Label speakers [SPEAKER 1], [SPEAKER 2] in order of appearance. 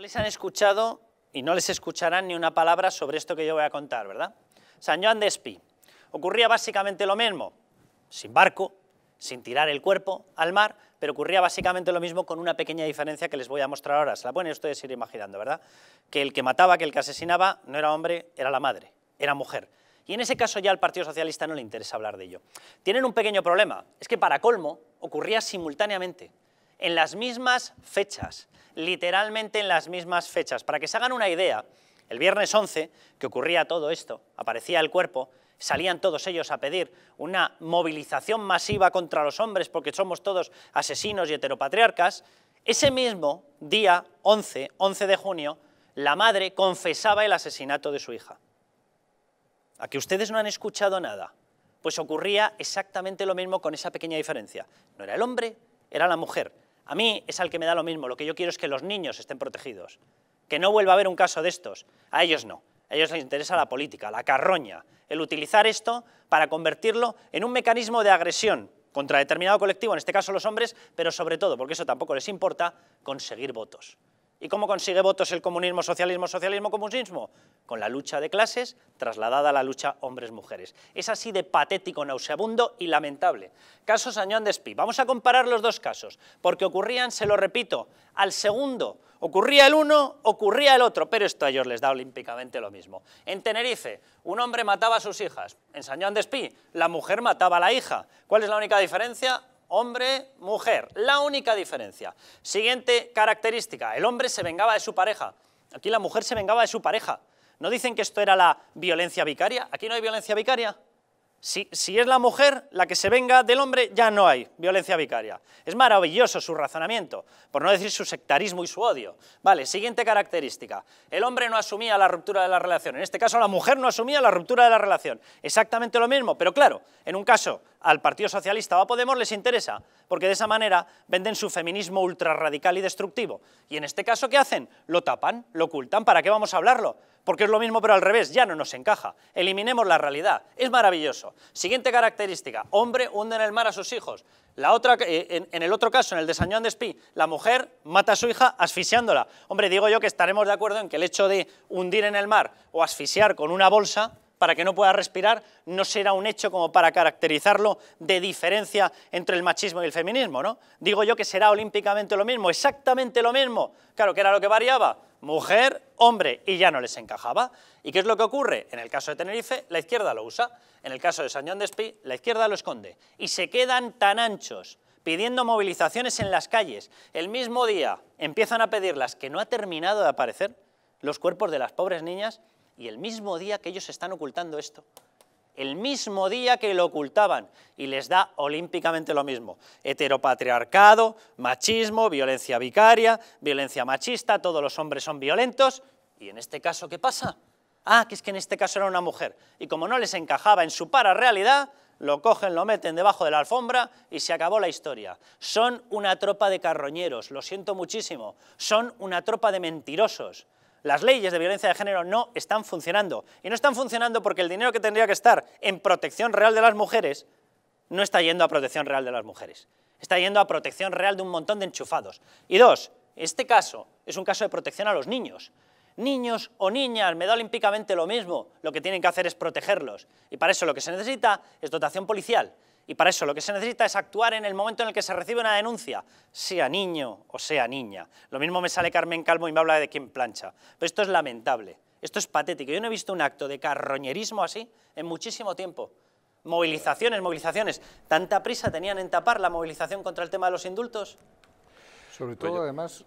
[SPEAKER 1] les han escuchado y no les escucharán ni una palabra sobre esto que yo voy a contar, ¿verdad? San Joan de Espí. Ocurría básicamente lo mismo, sin barco, sin tirar el cuerpo al mar, pero ocurría básicamente lo mismo con una pequeña diferencia que les voy a mostrar ahora. Se la pueden ustedes ir imaginando, ¿verdad? Que el que mataba, que el que asesinaba, no era hombre, era la madre, era mujer. Y en ese caso ya al Partido Socialista no le interesa hablar de ello. Tienen un pequeño problema, es que para colmo ocurría simultáneamente, en las mismas fechas, literalmente en las mismas fechas. Para que se hagan una idea, el viernes 11, que ocurría todo esto, aparecía el cuerpo, salían todos ellos a pedir una movilización masiva contra los hombres porque somos todos asesinos y heteropatriarcas, ese mismo día 11, 11 de junio, la madre confesaba el asesinato de su hija. ¿A que ustedes no han escuchado nada? Pues ocurría exactamente lo mismo con esa pequeña diferencia. No era el hombre, era la mujer. A mí es al que me da lo mismo, lo que yo quiero es que los niños estén protegidos, que no vuelva a haber un caso de estos, a ellos no, a ellos les interesa la política, la carroña, el utilizar esto para convertirlo en un mecanismo de agresión contra determinado colectivo, en este caso los hombres, pero sobre todo, porque eso tampoco les importa, conseguir votos. ¿Y cómo consigue votos el comunismo, socialismo, socialismo, comunismo? Con la lucha de clases trasladada a la lucha hombres-mujeres. Es así de patético, nauseabundo y lamentable. Caso Sañón de Espí. Vamos a comparar los dos casos, porque ocurrían, se lo repito, al segundo. Ocurría el uno, ocurría el otro, pero esto a ellos les da olímpicamente lo mismo. En Tenerife, un hombre mataba a sus hijas. En Sañón de Espí, la mujer mataba a la hija. ¿Cuál es la única diferencia? hombre, mujer. La única diferencia. Siguiente característica, el hombre se vengaba de su pareja. Aquí la mujer se vengaba de su pareja. ¿No dicen que esto era la violencia vicaria? ¿Aquí no hay violencia vicaria? Si, si, es la mujer la que se venga del hombre, ya no hay violencia vicaria. Es maravilloso su razonamiento, por no decir su sectarismo y su odio. Vale, siguiente característica. El hombre no asumía la ruptura de la relación. En este caso, la mujer no asumía la ruptura de la relación. Exactamente lo mismo, pero claro, en un caso al Partido Socialista o a Podemos les interesa, porque de esa manera venden su feminismo ultrarradical y destructivo. Y en este caso, ¿qué hacen? Lo tapan, lo ocultan, ¿para qué vamos a hablarlo? Porque es lo mismo pero al revés, ya no nos encaja. Eliminemos la realidad, es maravilloso. Siguiente característica, hombre hunde en el mar a sus hijos. La otra, eh, en, el otro caso, en el de Sañón de Espí, la mujer mata a su hija asfixiándola. Hombre, digo yo que estaremos de acuerdo en que el hecho de hundir en el mar o asfixiar con una bolsa para que no pueda respirar no será un hecho como para caracterizarlo de diferencia entre el machismo y el feminismo, ¿no? Digo yo que será olímpicamente lo mismo, exactamente lo mismo. Claro, que era lo que variaba? Mujer, hombre, y ya no les encajaba. ¿Y qué es lo que ocurre? En el caso de Tenerife, la izquierda lo usa. En el caso de San Juan de la izquierda lo esconde. Y se quedan tan anchos pidiendo movilizaciones en las calles. El mismo día empiezan a pedirlas, que no ha terminado de aparecer, los cuerpos de las pobres niñas y el mismo día que ellos están ocultando esto, el mismo día que lo ocultaban, y les da olímpicamente lo mismo. Heteropatriarcado, machismo, violencia vicaria, violencia machista, todos los hombres son violentos. ¿Y en este caso qué pasa? Ah, que es que en este caso era una mujer. Y como no les encajaba en su para realidad, lo cogen, lo meten debajo de la alfombra y se acabó la historia. Son una tropa de carroñeros, lo siento muchísimo. Son una tropa de mentirosos. Las leyes de violencia de género no están funcionando. Y no están funcionando porque el dinero que tendría que estar en protección real de las mujeres no está yendo a protección real de las mujeres. Está yendo a protección real de un montón de enchufados. Y dos, este caso es un caso de protección a los niños. Niños o niñas, me da olímpicamente lo mismo. Lo que tienen que hacer es protegerlos. Y para eso lo que se necesita es dotación policial. Y para eso lo que se necesita es actuar en el momento en el que se recibe una denuncia, sea niño o sea niña. Lo mismo me sale Carmen Calvo y me habla de quien plancha. Pero esto es lamentable, esto es patético. Yo no he visto un acto de carroñerismo así en muchísimo tiempo. Movilizaciones, movilizaciones. ¿Tanta prisa tenían en tapar la movilización contra el tema de los indultos? Sobre todo, además,